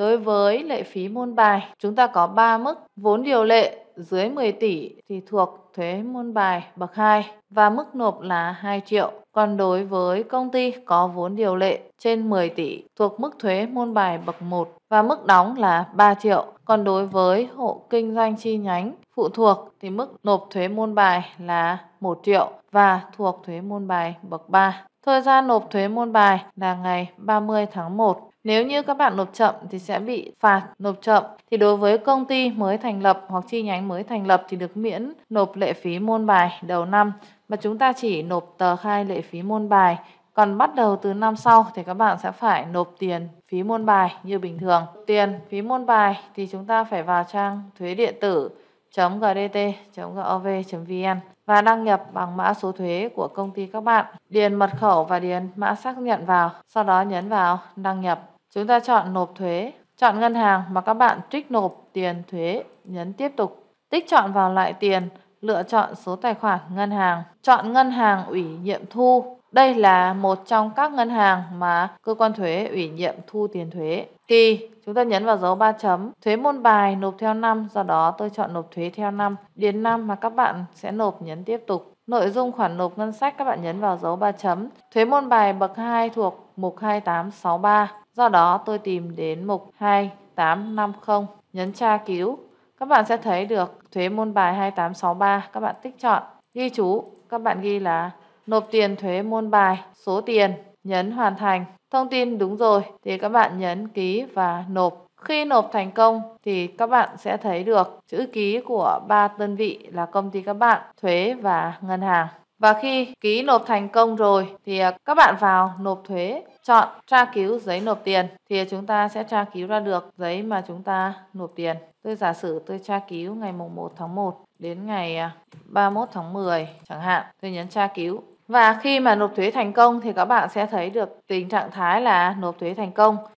Đối với lệ phí môn bài, chúng ta có 3 mức vốn điều lệ dưới 10 tỷ thì thuộc thuế môn bài bậc 2 và mức nộp là 2 triệu. Còn đối với công ty có vốn điều lệ trên 10 tỷ thuộc mức thuế môn bài bậc 1 và mức đóng là 3 triệu. Còn đối với hộ kinh doanh chi nhánh phụ thuộc thì mức nộp thuế môn bài là 1 triệu và thuộc thuế môn bài bậc 3. Thời gian nộp thuế môn bài là ngày 30 tháng 1 nếu như các bạn nộp chậm thì sẽ bị phạt nộp chậm. Thì đối với công ty mới thành lập hoặc chi nhánh mới thành lập thì được miễn nộp lệ phí môn bài đầu năm mà chúng ta chỉ nộp tờ khai lệ phí môn bài. Còn bắt đầu từ năm sau thì các bạn sẽ phải nộp tiền phí môn bài như bình thường. Tiền phí môn bài thì chúng ta phải vào trang thuế điện tử gdt.gov.vn và đăng nhập bằng mã số thuế của công ty các bạn. Điền mật khẩu và điền mã xác nhận vào, sau đó nhấn vào đăng nhập. Chúng ta chọn nộp thuế, chọn ngân hàng mà các bạn trích nộp tiền thuế, nhấn tiếp tục. Tích chọn vào lại tiền, lựa chọn số tài khoản ngân hàng, chọn ngân hàng ủy nhiệm thu, đây là một trong các ngân hàng mà cơ quan thuế ủy nhiệm thu tiền thuế. Thì chúng ta nhấn vào dấu 3 chấm, thuế môn bài nộp theo năm, do đó tôi chọn nộp thuế theo năm, điền năm mà các bạn sẽ nộp nhấn tiếp tục. Nội dung khoản nộp ngân sách các bạn nhấn vào dấu 3 chấm, thuế môn bài bậc 2 thuộc mục 2863, do đó tôi tìm đến mục 2850, nhấn tra cứu. Các bạn sẽ thấy được thuế môn bài 2863, các bạn tích chọn, ghi chú, các bạn ghi là nộp tiền thuế môn bài, số tiền, nhấn hoàn thành. Thông tin đúng rồi thì các bạn nhấn ký và nộp. Khi nộp thành công thì các bạn sẽ thấy được chữ ký của ba đơn vị là công ty các bạn, thuế và ngân hàng. Và khi ký nộp thành công rồi thì à, các bạn vào nộp thuế, chọn tra cứu giấy nộp tiền thì chúng ta sẽ tra cứu ra được giấy mà chúng ta nộp tiền. Tôi giả sử tôi tra cứu ngày mùng 1 tháng 1 đến ngày 31 à, tháng 10 chẳng hạn. Tôi nhấn tra cứu và khi mà nộp thuế thành công thì các bạn sẽ thấy được tình trạng thái là nộp thuế thành công.